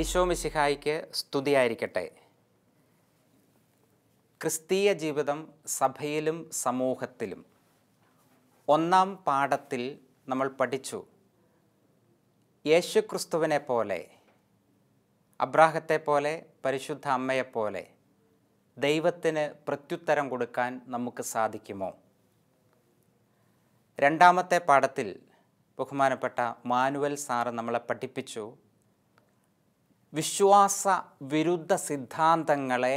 ഈശോ മിശിഹായിക്ക് സ്തുതിയായിരിക്കട്ടെ ക്രിസ്തീയ ജീവിതം സഭയിലും സമൂഹത്തിലും ഒന്നാം പാഠത്തിൽ നമ്മൾ പഠിച്ചു യേശുക്രിസ്തുവിനെ പോലെ അബ്രാഹത്തെ പോലെ പരിശുദ്ധ അമ്മയെപ്പോലെ ദൈവത്തിന് പ്രത്യുത്തരം കൊടുക്കാൻ നമുക്ക് സാധിക്കുമോ രണ്ടാമത്തെ പാഠത്തിൽ ബഹുമാനപ്പെട്ട മാനുവൽ സാറ് നമ്മളെ പഠിപ്പിച്ചു വിശ്വാസ വിരുദ്ധ സിദ്ധാന്തങ്ങളെ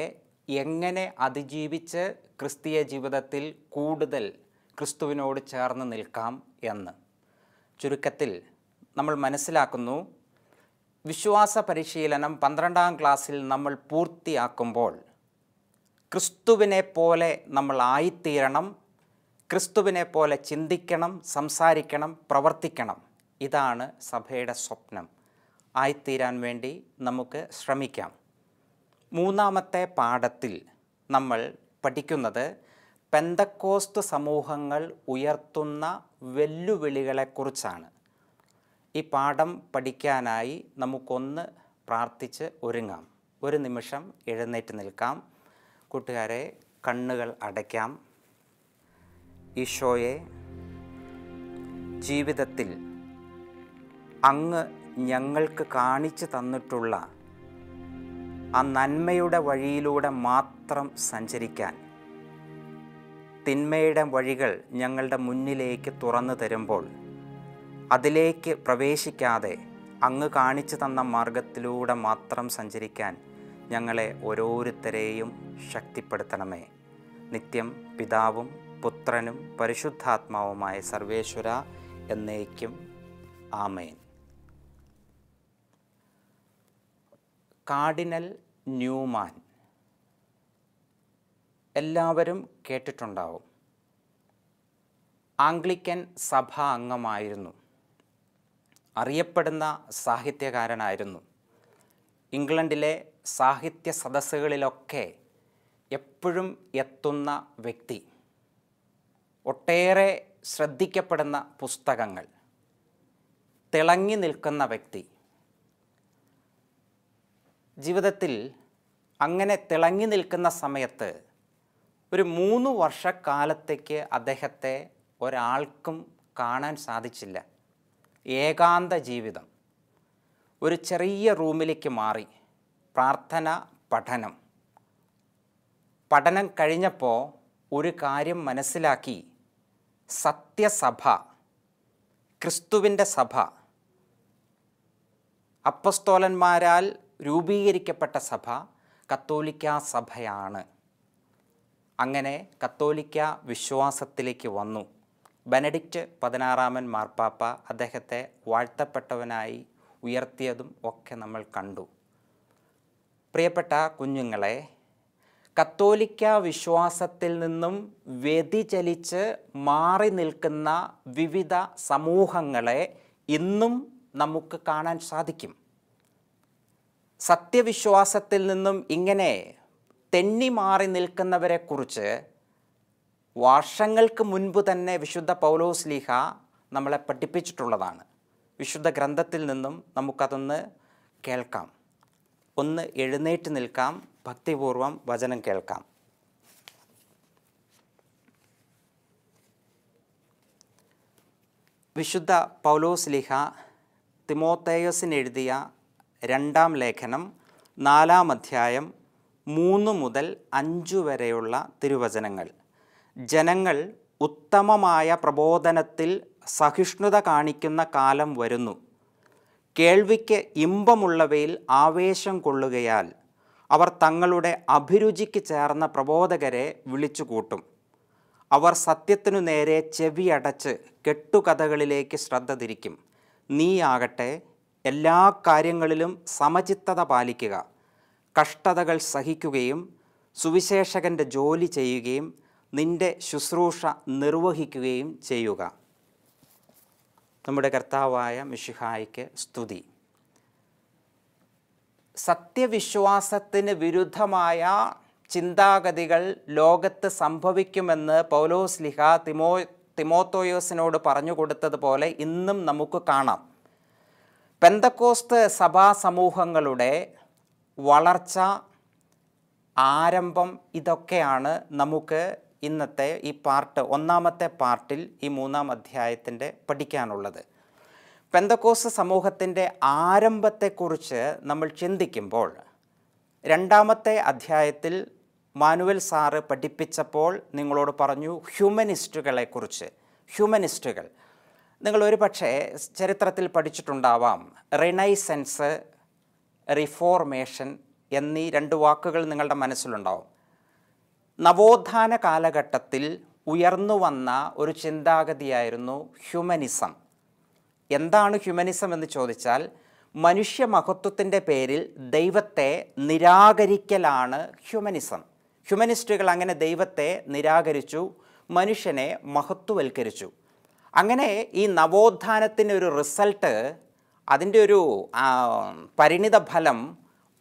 എങ്ങനെ അതിജീവിച്ച് ക്രിസ്തീയ ജീവിതത്തിൽ കൂടുതൽ ക്രിസ്തുവിനോട് ചേർന്ന് നിൽക്കാം എന്ന് ചുരുക്കത്തിൽ നമ്മൾ മനസ്സിലാക്കുന്നു വിശ്വാസ പരിശീലനം പന്ത്രണ്ടാം ക്ലാസ്സിൽ നമ്മൾ പൂർത്തിയാക്കുമ്പോൾ ക്രിസ്തുവിനെ പോലെ നമ്മൾ ആയിത്തീരണം ക്രിസ്തുവിനെ പോലെ ചിന്തിക്കണം സംസാരിക്കണം പ്രവർത്തിക്കണം ഇതാണ് സഭയുടെ സ്വപ്നം ആയിത്തീരാൻ വേണ്ടി നമുക്ക് ശ്രമിക്കാം മൂന്നാമത്തെ പാഠത്തിൽ നമ്മൾ പഠിക്കുന്നത് പെന്തക്കോസ്റ്റ് സമൂഹങ്ങൾ ഉയർത്തുന്ന വെല്ലുവിളികളെക്കുറിച്ചാണ് ഈ പാഠം പഠിക്കാനായി നമുക്കൊന്ന് പ്രാർത്ഥിച്ച് ഒരുങ്ങാം ഒരു നിമിഷം എഴുന്നേറ്റ് നിൽക്കാം കൂട്ടുകാരെ കണ്ണുകൾ അടയ്ക്കാം ഈശോയെ ജീവിതത്തിൽ അങ്ങ് ഞങ്ങൾക്ക് കാണിച്ചു തന്നിട്ടുള്ള ആ നന്മയുടെ വഴിയിലൂടെ മാത്രം സഞ്ചരിക്കാൻ തിന്മയുടെ വഴികൾ ഞങ്ങളുടെ മുന്നിലേക്ക് തുറന്നു തരുമ്പോൾ അതിലേക്ക് പ്രവേശിക്കാതെ അങ്ങ് കാണിച്ചു തന്ന മാർഗത്തിലൂടെ മാത്രം സഞ്ചരിക്കാൻ ഞങ്ങളെ ഓരോരുത്തരെയും ശക്തിപ്പെടുത്തണമേ നിത്യം പിതാവും പുത്രനും പരിശുദ്ധാത്മാവുമായ സർവേശ്വര എന്നേക്കും ആമേൻ കാർഡിനൽ ന്യൂമാൻ എല്ലാവരും കേട്ടിട്ടുണ്ടാവും ആംഗ്ലിക്കൻ സഭാ അംഗമായിരുന്നു അറിയപ്പെടുന്ന സാഹിത്യകാരനായിരുന്നു ഇംഗ്ലണ്ടിലെ സാഹിത്യ സദസ്സുകളിലൊക്കെ എപ്പോഴും എത്തുന്ന വ്യക്തി ഒട്ടേറെ ശ്രദ്ധിക്കപ്പെടുന്ന പുസ്തകങ്ങൾ തിളങ്ങി നിൽക്കുന്ന വ്യക്തി ജീവിതത്തിൽ അങ്ങനെ തിളങ്ങി നിൽക്കുന്ന സമയത്ത് ഒരു മൂന്ന് വർഷക്കാലത്തേക്ക് അദ്ദേഹത്തെ ഒരാൾക്കും കാണാൻ സാധിച്ചില്ല ഏകാന്ത ജീവിതം ഒരു ചെറിയ റൂമിലേക്ക് മാറി പ്രാർത്ഥന പഠനം പഠനം കഴിഞ്ഞപ്പോൾ ഒരു കാര്യം മനസ്സിലാക്കി സത്യസഭ ക്രിസ്തുവിൻ്റെ സഭ അപ്പസ്തോലന്മാരാൽ രൂപീകരിക്കപ്പെട്ട സഭ കത്തോലിക്ക സഭയാണ് അങ്ങനെ കത്തോലിക്ക വിശ്വാസത്തിലേക്ക് വന്നു ബെനഡിക്റ്റ് പതിനാറാമൻ മാർപ്പാപ്പ അദ്ദേഹത്തെ വാഴ്ത്തപ്പെട്ടവനായി ഉയർത്തിയതും ഒക്കെ നമ്മൾ കണ്ടു പ്രിയപ്പെട്ട കുഞ്ഞുങ്ങളെ കത്തോലിക്ക വിശ്വാസത്തിൽ നിന്നും വ്യതിചലിച്ച് മാറി നിൽക്കുന്ന വിവിധ സമൂഹങ്ങളെ ഇന്നും നമുക്ക് കാണാൻ സാധിക്കും സത്യവിശ്വാസത്തിൽ നിന്നും ഇങ്ങനെ തെന്നി മാറി നിൽക്കുന്നവരെക്കുറിച്ച് വർഷങ്ങൾക്ക് മുൻപ് തന്നെ വിശുദ്ധ പൗലോസ് ലീഹ നമ്മളെ പഠിപ്പിച്ചിട്ടുള്ളതാണ് വിശുദ്ധ ഗ്രന്ഥത്തിൽ നിന്നും നമുക്കതൊന്ന് കേൾക്കാം ഒന്ന് എഴുന്നേറ്റ് നിൽക്കാം ഭക്തിപൂർവം വചനം കേൾക്കാം വിശുദ്ധ പൗലോസ് ലിഹ തിമോത്തേയസിനെഴുതിയ രണ്ടാം ലേഖനം നാലാം അധ്യായം മൂന്ന് മുതൽ അഞ്ചു വരെയുള്ള തിരുവചനങ്ങൾ ജനങ്ങൾ ഉത്തമമായ പ്രബോധനത്തിൽ സഹിഷ്ണുത കാണിക്കുന്ന കാലം വരുന്നു കേൾവിക്ക് ഇമ്പമുള്ളവയിൽ ആവേശം കൊള്ളുകയാൽ അവർ തങ്ങളുടെ അഭിരുചിക്ക് ചേർന്ന പ്രബോധകരെ വിളിച്ചുകൂട്ടും അവർ സത്യത്തിനു നേരെ ചെവിയടച്ച് കെട്ടുകഥകളിലേക്ക് ശ്രദ്ധ തിരിക്കും നീയാകട്ടെ എല്ലാ കാര്യങ്ങളിലും സമചിത്തത പാലിക്കുക കഷ്ടതകൾ സഹിക്കുകയും സുവിശേഷകൻ്റെ ജോലി ചെയ്യുകയും നിൻ്റെ ശുശ്രൂഷ നിർവഹിക്കുകയും ചെയ്യുക നമ്മുടെ കർത്താവായ മിഷിഹായിക്ക് സ്തുതി സത്യവിശ്വാസത്തിന് വിരുദ്ധമായ ചിന്താഗതികൾ ലോകത്ത് സംഭവിക്കുമെന്ന് പൗലോസ് ലിഹ തിമോ തിമോത്തോയോസിനോട് പറഞ്ഞു കൊടുത്തതുപോലെ ഇന്നും നമുക്ക് കാണാം പെന്തക്കോസ്ത് സഭാ സമൂഹങ്ങളുടെ വളർച്ച ആരംഭം ഇതൊക്കെയാണ് നമുക്ക് ഇന്നത്തെ ഈ പാർട്ട് ഒന്നാമത്തെ പാർട്ടിൽ ഈ മൂന്നാം അധ്യായത്തിൻ്റെ പഠിക്കാനുള്ളത് പെന്തക്കോസ് സമൂഹത്തിൻ്റെ ആരംഭത്തെക്കുറിച്ച് നമ്മൾ ചിന്തിക്കുമ്പോൾ രണ്ടാമത്തെ അധ്യായത്തിൽ മാനുവൽ സാറ് പഠിപ്പിച്ചപ്പോൾ നിങ്ങളോട് പറഞ്ഞു ഹ്യൂമനിസ്റ്റുകളെക്കുറിച്ച് ഹ്യൂമനിസ്റ്റുകൾ നിങ്ങൾ ഒരു പക്ഷേ ചരിത്രത്തിൽ പഠിച്ചിട്ടുണ്ടാവാം റിനൈസെൻസ് റിഫോർമേഷൻ എന്നീ രണ്ട് വാക്കുകൾ നിങ്ങളുടെ മനസ്സിലുണ്ടാവും നവോത്ഥാന കാലഘട്ടത്തിൽ ഉയർന്നു വന്ന ഒരു ചിന്താഗതിയായിരുന്നു ഹ്യൂമനിസം എന്താണ് ഹ്യൂമനിസം എന്ന് ചോദിച്ചാൽ മനുഷ്യ മഹത്വത്തിൻ്റെ പേരിൽ ദൈവത്തെ നിരാകരിക്കലാണ് ഹ്യൂമനിസം ഹ്യൂമനിസ്റ്റുകൾ അങ്ങനെ ദൈവത്തെ നിരാകരിച്ചു മനുഷ്യനെ മഹത്വവൽക്കരിച്ചു അങ്ങനെ ഈ നവോത്ഥാനത്തിൻ്റെ ഒരു റിസൾട്ട് അതിൻ്റെ ഒരു പരിണിത ഫലം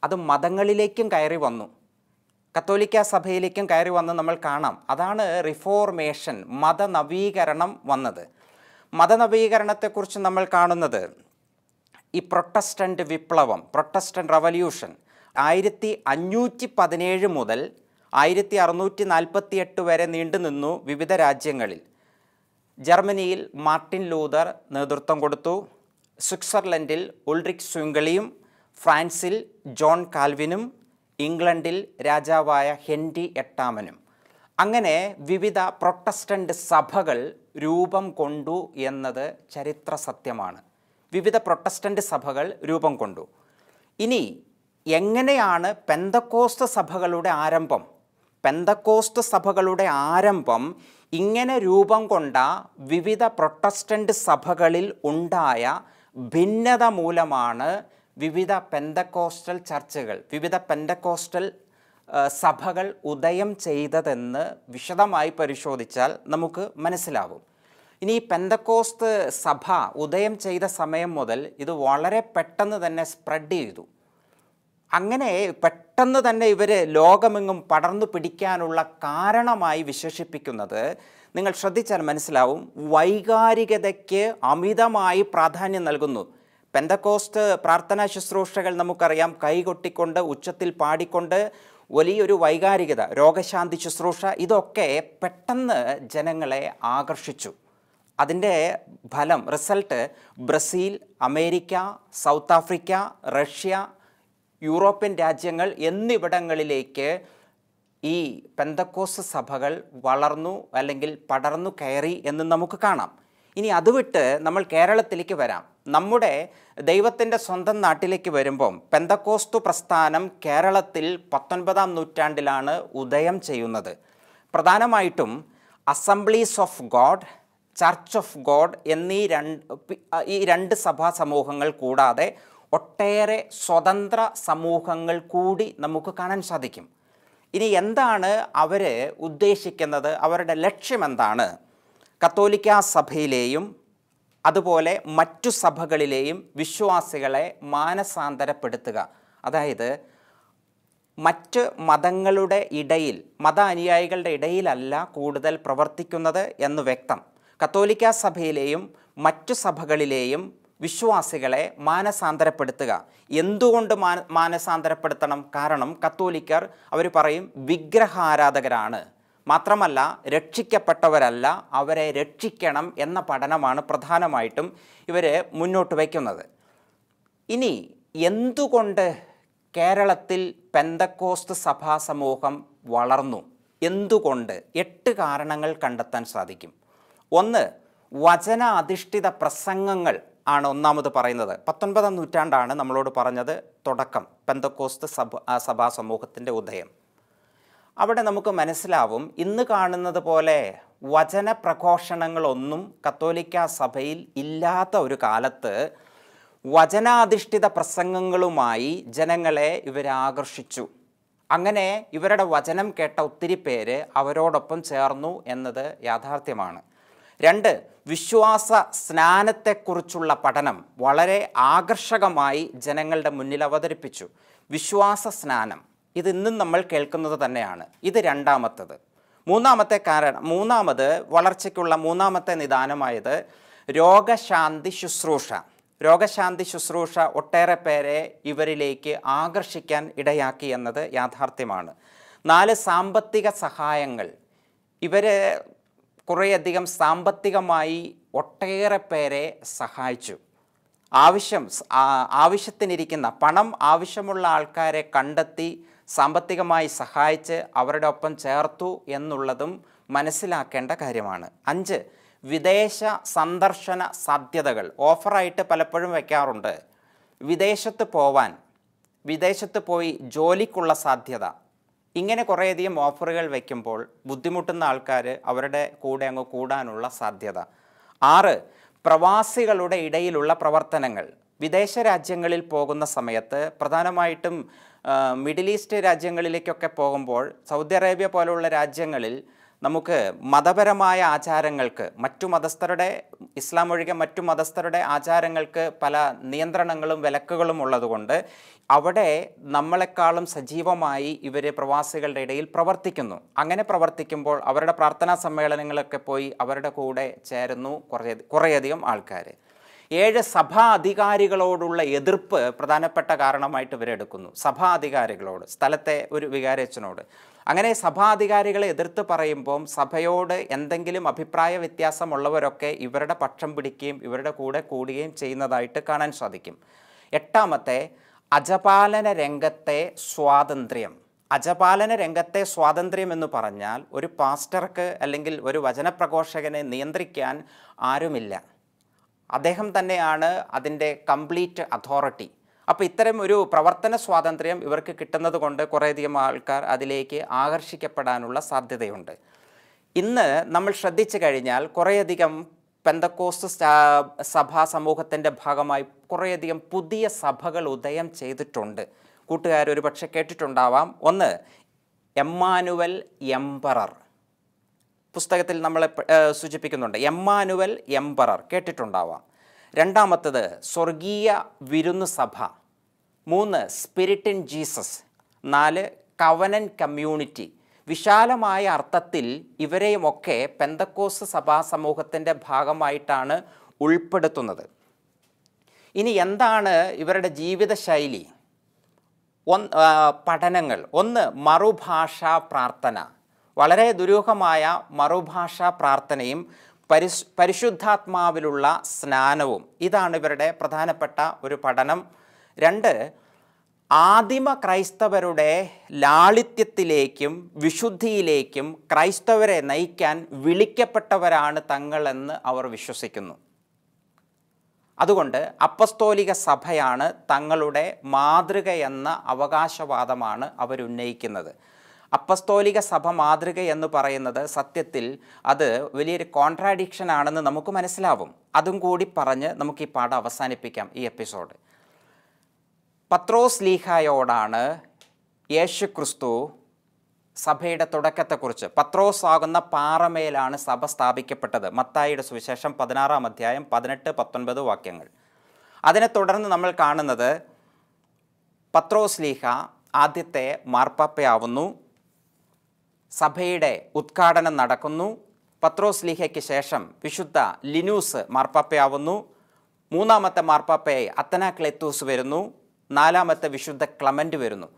അത് മതങ്ങളിലേക്കും കയറി വന്നു കത്തോലിക്ക സഭയിലേക്കും കയറി വന്ന് നമ്മൾ കാണാം അതാണ് റിഫോർമേഷൻ മതനവീകരണം വന്നത് മതനവീകരണത്തെക്കുറിച്ച് നമ്മൾ കാണുന്നത് ഈ പ്രൊട്ടസ്റ്റൻ്റ് വിപ്ലവം പ്രൊട്ടസ്റ്റൻ്റ് റവല്യൂഷൻ ആയിരത്തി അഞ്ഞൂറ്റി പതിനേഴ് മുതൽ ആയിരത്തി അറുന്നൂറ്റി നാൽപ്പത്തി എട്ട് വരെ നിന്നു വിവിധ രാജ്യങ്ങളിൽ ജർമ്മനിയിൽ മാർട്ടിൻ ലൂതർ നേതൃത്വം കൊടുത്തു സ്വിറ്റ്സർലൻഡിൽ ഉൾറിക് സ്വിംഗളിയും ഫ്രാൻസിൽ ജോൺ കാൽവിനും ഇംഗ്ലണ്ടിൽ രാജാവായ ഹെൻറി എട്ടാമനും അങ്ങനെ വിവിധ പ്രൊട്ടസ്റ്റൻ്റ് സഭകൾ രൂപം കൊണ്ടു എന്നത് ചരിത്ര സത്യമാണ് വിവിധ പ്രൊട്ടസ്റ്റൻ്റ് സഭകൾ രൂപം കൊണ്ടു ഇനി എങ്ങനെയാണ് പെന്തക്കോസ്ത സഭകളുടെ ആരംഭം പെന്തക്കോസ്റ്റ് സഭകളുടെ ആരംഭം ഇങ്ങനെ രൂപം കൊണ്ട വിവിധ പ്രൊട്ടസ്റ്റൻ്റ് സഭകളിൽ ഉണ്ടായ ഭിന്നത മൂലമാണ് വിവിധ പെന്തക്കോസ്റ്റൽ ചർച്ചകൾ വിവിധ പെന്തക്കോസ്റ്റൽ സഭകൾ ഉദയം ചെയ്തതെന്ന് വിശദമായി പരിശോധിച്ചാൽ നമുക്ക് മനസ്സിലാവും ഇനി പെന്തക്കോസ്റ്റ് സഭ ഉദയം ചെയ്ത സമയം മുതൽ ഇത് വളരെ പെട്ടെന്ന് തന്നെ സ്പ്രെഡ് ചെയ്തു അങ്ങനെ പെട്ടെന്ന് തന്നെ ഇവർ ലോകമെങ്ങും പടർന്നു പിടിക്കാനുള്ള കാരണമായി വിശേഷിപ്പിക്കുന്നത് നിങ്ങൾ ശ്രദ്ധിച്ചാൽ മനസ്സിലാവും വൈകാരികതയ്ക്ക് അമിതമായി പ്രാധാന്യം നൽകുന്നു പെന്തക്കോസ്റ്റ് പ്രാർത്ഥനാ ശുശ്രൂഷകൾ നമുക്കറിയാം കൈകൊട്ടിക്കൊണ്ട് ഉച്ചത്തിൽ പാടിക്കൊണ്ട് വലിയൊരു വൈകാരികത രോഗശാന്തി ശുശ്രൂഷ ഇതൊക്കെ പെട്ടെന്ന് ജനങ്ങളെ ആകർഷിച്ചു അതിൻ്റെ ഫലം result Brazil America South Africa Russia European രാജ്യങ്ങൾ എന്നിവിടങ്ങളിലേക്ക് ഈ പെന്തക്കോസ് സഭകൾ വളർന്നു അല്ലെങ്കിൽ പടർന്നു കയറി എന്ന് നമുക്ക് കാണാം ഇനി അതുവിട്ട് നമ്മൾ കേരളത്തിലേക്ക് വരാം നമ്മുടെ ദൈവത്തിൻ്റെ സ്വന്തം നാട്ടിലേക്ക് വരുമ്പം പെന്തക്കോസ്തു പ്രസ്ഥാനം കേരളത്തിൽ പത്തൊൻപതാം നൂറ്റാണ്ടിലാണ് ഉദയം ചെയ്യുന്നത് പ്രധാനമായിട്ടും assemblies of God church of God എന്നീ രണ്ട് ഈ രണ്ട് സഭാ സമൂഹങ്ങൾ കൂടാതെ ഒട്ടേറെ സ്വതന്ത്ര സമൂഹങ്ങൾ കൂടി നമുക്ക് കാണാൻ സാധിക്കും ഇനി എന്താണ് അവർ ഉദ്ദേശിക്കുന്നത് അവരുടെ ലക്ഷ്യമെന്താണ് കത്തോലിക്ക സഭയിലെയും അതുപോലെ മറ്റു സഭകളിലെയും വിശ്വാസികളെ മാനസാന്തരപ്പെടുത്തുക അതായത് മറ്റ് മതങ്ങളുടെ ഇടയിൽ മത അനുയായികളുടെ ഇടയിലല്ല കൂടുതൽ പ്രവർത്തിക്കുന്നത് എന്ന് വ്യക്തം കത്തോലിക്ക സഭയിലെയും മറ്റു സഭകളിലെയും വിശ്വാസികളെ മാനസാന്തരപ്പെടുത്തുക എന്തുകൊണ്ട് മാനസാന്തരപ്പെടുത്തണം കാരണം കത്തോലിക്കർ അവർ പറയും വിഗ്രഹാരാധകരാണ് മാത്രമല്ല രക്ഷിക്കപ്പെട്ടവരല്ല അവരെ രക്ഷിക്കണം എന്ന പഠനമാണ് പ്രധാനമായിട്ടും ഇവർ മുന്നോട്ട് വയ്ക്കുന്നത് ഇനി എന്തുകൊണ്ട് കേരളത്തിൽ പെന്തക്കോസ്റ്റ് സഭാ സമൂഹം വളർന്നു എന്തുകൊണ്ട് എട്ട് കാരണങ്ങൾ കണ്ടെത്താൻ സാധിക്കും ഒന്ന് വചനാധിഷ്ഠിത പ്രസംഗങ്ങൾ ആണ് ഒന്നാമത് പറയുന്നത് പത്തൊൻപതാം നൂറ്റാണ്ടാണ് നമ്മളോട് പറഞ്ഞത് തുടക്കം പെന്തക്കോസ്ത് സഭ സഭാ സമൂഹത്തിൻ്റെ ഉദയം അവിടെ നമുക്ക് മനസ്സിലാവും ഇന്ന് കാണുന്നത് പോലെ വചന പ്രഘോഷണങ്ങളൊന്നും കത്തോലിക്ക സഭയിൽ ഇല്ലാത്ത ഒരു കാലത്ത് വചനാധിഷ്ഠിത പ്രസംഗങ്ങളുമായി ജനങ്ങളെ ഇവരാകർഷിച്ചു അങ്ങനെ ഇവരുടെ വചനം കേട്ട ഒത്തിരി പേര് അവരോടൊപ്പം ചേർന്നു എന്നത് യാഥാർത്ഥ്യമാണ് രണ്ട് വിശ്വാസ സ്നാനത്തെക്കുറിച്ചുള്ള പഠനം വളരെ ആകർഷകമായി ജനങ്ങളുടെ മുന്നിൽ അവതരിപ്പിച്ചു വിശ്വാസ സ്നാനം ഇത് ഇന്നും നമ്മൾ കേൾക്കുന്നത് തന്നെയാണ് ഇത് രണ്ടാമത്തത് മൂന്നാമത്തെ കാരണം മൂന്നാമത് വളർച്ചയ്ക്കുള്ള മൂന്നാമത്തെ നിദാനമായത് രോഗശാന്തി ശുശ്രൂഷ രോഗശാന്തി ശുശ്രൂഷ ഒട്ടേറെ പേരെ ഇവരിലേക്ക് ആകർഷിക്കാൻ ഇടയാക്കി എന്നത് യാഥാർത്ഥ്യമാണ് നാല് സാമ്പത്തിക സഹായങ്ങൾ ഇവരെ കുറേയധികം സാമ്പത്തികമായി ഒട്ടേറെ പേരെ സഹായിച്ചു ആവശ്യം ആവശ്യത്തിനിരിക്കുന്ന പണം ആവശ്യമുള്ള ആൾക്കാരെ കണ്ടെത്തി സാമ്പത്തികമായി സഹായിച്ച് അവരുടെ ഒപ്പം ചേർത്തു എന്നുള്ളതും മനസ്സിലാക്കേണ്ട കാര്യമാണ് അഞ്ച് വിദേശ സന്ദർശന സാധ്യതകൾ ഓഫറായിട്ട് പലപ്പോഴും വയ്ക്കാറുണ്ട് വിദേശത്ത് പോവാൻ വിദേശത്ത് പോയി ജോലിക്കുള്ള സാധ്യത ഇങ്ങനെ കുറേയധികം ഓഫറുകൾ വയ്ക്കുമ്പോൾ ബുദ്ധിമുട്ടുന്ന ആൾക്കാർ അവരുടെ കൂടെ അങ്ങ് കൂടാനുള്ള സാധ്യത ആറ് പ്രവാസികളുടെ ഇടയിലുള്ള പ്രവർത്തനങ്ങൾ വിദേശ രാജ്യങ്ങളിൽ പോകുന്ന സമയത്ത് പ്രധാനമായിട്ടും മിഡിൽ ഈസ്റ്റ് രാജ്യങ്ങളിലേക്കൊക്കെ പോകുമ്പോൾ സൗദി അറേബ്യ പോലുള്ള രാജ്യങ്ങളിൽ നമുക്ക് മതപരമായ ആചാരങ്ങൾക്ക് മറ്റു മതസ്ഥരുടെ ഇസ്ലാം ഒഴികെ മറ്റു മതസ്ഥരുടെ ആചാരങ്ങൾക്ക് പല നിയന്ത്രണങ്ങളും വിലക്കുകളും ഉള്ളതുകൊണ്ട് അവിടെ നമ്മളെക്കാളും സജീവമായി ഇവർ പ്രവാസികളുടെ ഇടയിൽ പ്രവർത്തിക്കുന്നു അങ്ങനെ പ്രവർത്തിക്കുമ്പോൾ അവരുടെ പ്രാർത്ഥനാ സമ്മേളനങ്ങളൊക്കെ പോയി അവരുടെ കൂടെ ചേരുന്നു കുറേ കുറേയധികം ആൾക്കാർ ഏഴ് സഭാ അധികാരികളോടുള്ള എതിർപ്പ് പ്രധാനപ്പെട്ട കാരണമായിട്ട് ഇവരെടുക്കുന്നു സഭാ അധികാരികളോട് സ്ഥലത്തെ ഒരു വികാരച്ചനോട് അങ്ങനെ സഭാധികാരികളെ എതിർത്ത് പറയുമ്പം സഭയോട് എന്തെങ്കിലും അഭിപ്രായ വ്യത്യാസമുള്ളവരൊക്കെ ഇവരുടെ പക്ഷം പിടിക്കുകയും ഇവരുടെ കൂടെ കൂടുകയും ചെയ്യുന്നതായിട്ട് കാണാൻ സാധിക്കും എട്ടാമത്തെ അജപാലന രംഗത്തെ സ്വാതന്ത്ര്യം അജപാലന രംഗത്തെ സ്വാതന്ത്ര്യം എന്ന് പറഞ്ഞാൽ ഒരു പാസ്റ്റർക്ക് അല്ലെങ്കിൽ ഒരു വചനപ്രഘോഷകനെ നിയന്ത്രിക്കാൻ ആരുമില്ല അദ്ദേഹം തന്നെയാണ് അതിൻ്റെ കംപ്ലീറ്റ് അതോറിറ്റി അപ്പോൾ ഇത്തരം ഒരു പ്രവർത്തന സ്വാതന്ത്ര്യം ഇവർക്ക് കിട്ടുന്നത് കൊണ്ട് കുറേയധികം ആൾക്കാർ അതിലേക്ക് ആകർഷിക്കപ്പെടാനുള്ള സാധ്യതയുണ്ട് ഇന്ന് നമ്മൾ ശ്രദ്ധിച്ചു കഴിഞ്ഞാൽ കുറേയധികം പെന്തക്കോസ് സഭാ സമൂഹത്തിൻ്റെ ഭാഗമായി കുറേയധികം പുതിയ സഭകൾ ഉദയം ചെയ്തിട്ടുണ്ട് കൂട്ടുകാരൊരു പക്ഷേ കേട്ടിട്ടുണ്ടാവാം ഒന്ന് എമ്മാനുവൽ എംപറർ പുസ്തകത്തിൽ നമ്മളെ സൂചിപ്പിക്കുന്നുണ്ട് എമ്മാനുവൽ എംപറർ കേട്ടിട്ടുണ്ടാവാം രണ്ടാമത്തത് സ്വർഗീയ വിരുന്ന് സഭ മൂന്ന് സ്പിരിറ്റ് ഇൻ ജീസസ് നാല് കവനൻ കമ്മ്യൂണിറ്റി വിശാലമായ അർത്ഥത്തിൽ ഇവരെയുമൊക്കെ പെന്തക്കോസ് സഭാ സമൂഹത്തിൻ്റെ ഭാഗമായിട്ടാണ് ഉൾപ്പെടുത്തുന്നത് ഇനി എന്താണ് ഇവരുടെ ജീവിതശൈലി പഠനങ്ങൾ ഒന്ന് മറുഭാഷാ പ്രാർത്ഥന വളരെ ദുരൂഹമായ മറുഭാഷാ പ്രാർത്ഥനയും പരിശ് പരിശുദ്ധാത്മാവിലുള്ള സ്നാനവും ഇതാണ് ഇവരുടെ പ്രധാനപ്പെട്ട ഒരു പഠനം രണ്ട് ആദിമ ക്രൈസ്തവരുടെ ലാളിത്യത്തിലേക്കും വിശുദ്ധിയിലേക്കും ക്രൈസ്തവരെ നയിക്കാൻ വിളിക്കപ്പെട്ടവരാണ് തങ്ങളെന്ന് അവർ വിശ്വസിക്കുന്നു അതുകൊണ്ട് അപ്പസ്തോലിക സഭയാണ് തങ്ങളുടെ മാതൃകയെന്ന അവകാശവാദമാണ് അവരുന്നയിക്കുന്നത് അപ്പസ്തോലിക സഭ മാതൃക എന്ന് പറയുന്നത് സത്യത്തിൽ അത് വലിയൊരു കോൺട്രാഡിക്ഷൻ ആണെന്ന് നമുക്ക് മനസ്സിലാവും അതും കൂടി പറഞ്ഞ് നമുക്ക് ഈ പാഠം അവസാനിപ്പിക്കാം ഈ എപ്പിസോഡ് പത്രോസ് ലീഹായോടാണ് യേശു ക്രിസ്തു സഭയുടെ തുടക്കത്തെക്കുറിച്ച് പത്രോസ് ആകുന്ന പാറമേലാണ് സഭ സ്ഥാപിക്കപ്പെട്ടത് മത്തായിയുടെ സുവിശേഷം പതിനാറാം അധ്യായം പതിനെട്ട് പത്തൊൻപത് വാക്യങ്ങൾ അതിനെ തുടർന്ന് നമ്മൾ കാണുന്നത് പത്രോസ് ലീഹ ആദ്യത്തെ മാർപ്പാപ്പയാവുന്നു സഭയുടെ ഉദ്ഘാടനം നടക്കുന്നു പത്രോസ് ലീഹയ്ക്ക് ശേഷം വിശുദ്ധ ലിനൂസ് മാർപ്പാപ്പയാവുന്നു മൂന്നാമത്തെ മാർപ്പാപ്പയായി അത്തന ക്ലെത്തൂസ് വരുന്നു നാലാമത്തെ വിശുദ്ധ ക്ലമൻ്റ് വരുന്നു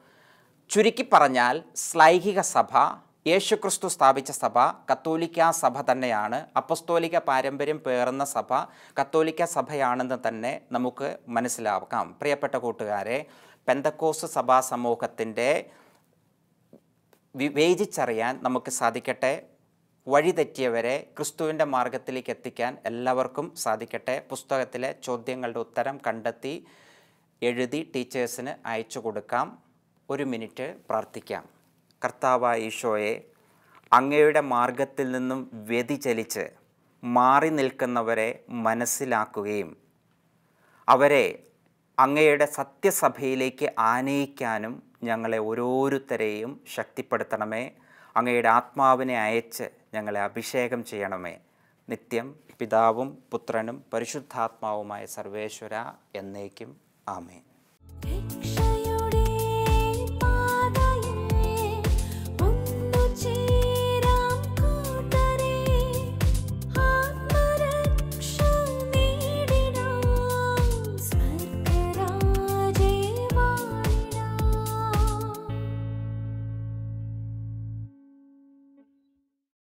ചുരുക്കി പറഞ്ഞാൽ സ്ലൈഹിക സഭ യേശുക്രിസ്തു സ്ഥാപിച്ച സഭ കത്തോലിക്ക സഭ തന്നെയാണ് അപ്പസ്തോലിക പാരമ്പര്യം പേറുന്ന സഭ കത്തോലിക്ക സഭയാണെന്ന് തന്നെ നമുക്ക് മനസ്സിലാക്കാം പ്രിയപ്പെട്ട കൂട്ടുകാരെ പെന്തക്കോസ് സഭാ സമൂഹത്തിൻ്റെ വിവേചിച്ചറിയാൻ നമുക്ക് സാധിക്കട്ടെ വഴിതെറ്റിയവരെ ക്രിസ്തുവിൻ്റെ മാർഗത്തിലേക്ക് എത്തിക്കാൻ എല്ലാവർക്കും സാധിക്കട്ടെ പുസ്തകത്തിലെ ചോദ്യങ്ങളുടെ ഉത്തരം കണ്ടെത്തി എഴുതി ടീച്ചേഴ്സിന് അയച്ചു കൊടുക്കാം ഒരു മിനിറ്റ് പ്രാർത്ഥിക്കാം കർത്താവായ ഈശോയെ അങ്ങയുടെ മാർഗത്തിൽ നിന്നും വ്യതിചലിച്ച് മാറി നിൽക്കുന്നവരെ മനസ്സിലാക്കുകയും അവരെ അങ്ങയുടെ സത്യസഭയിലേക്ക് ആനയിക്കാനും ഞങ്ങളെ ഓരോരുത്തരെയും ശക്തിപ്പെടുത്തണമേ അങ്ങയുടെ ആത്മാവിനെ അയച്ച് ഞങ്ങളെ അഭിഷേകം ചെയ്യണമേ നിത്യം പിതാവും പുത്രനും പരിശുദ്ധാത്മാവുമായ സർവേശ്വര എന്നേക്കും ആമേ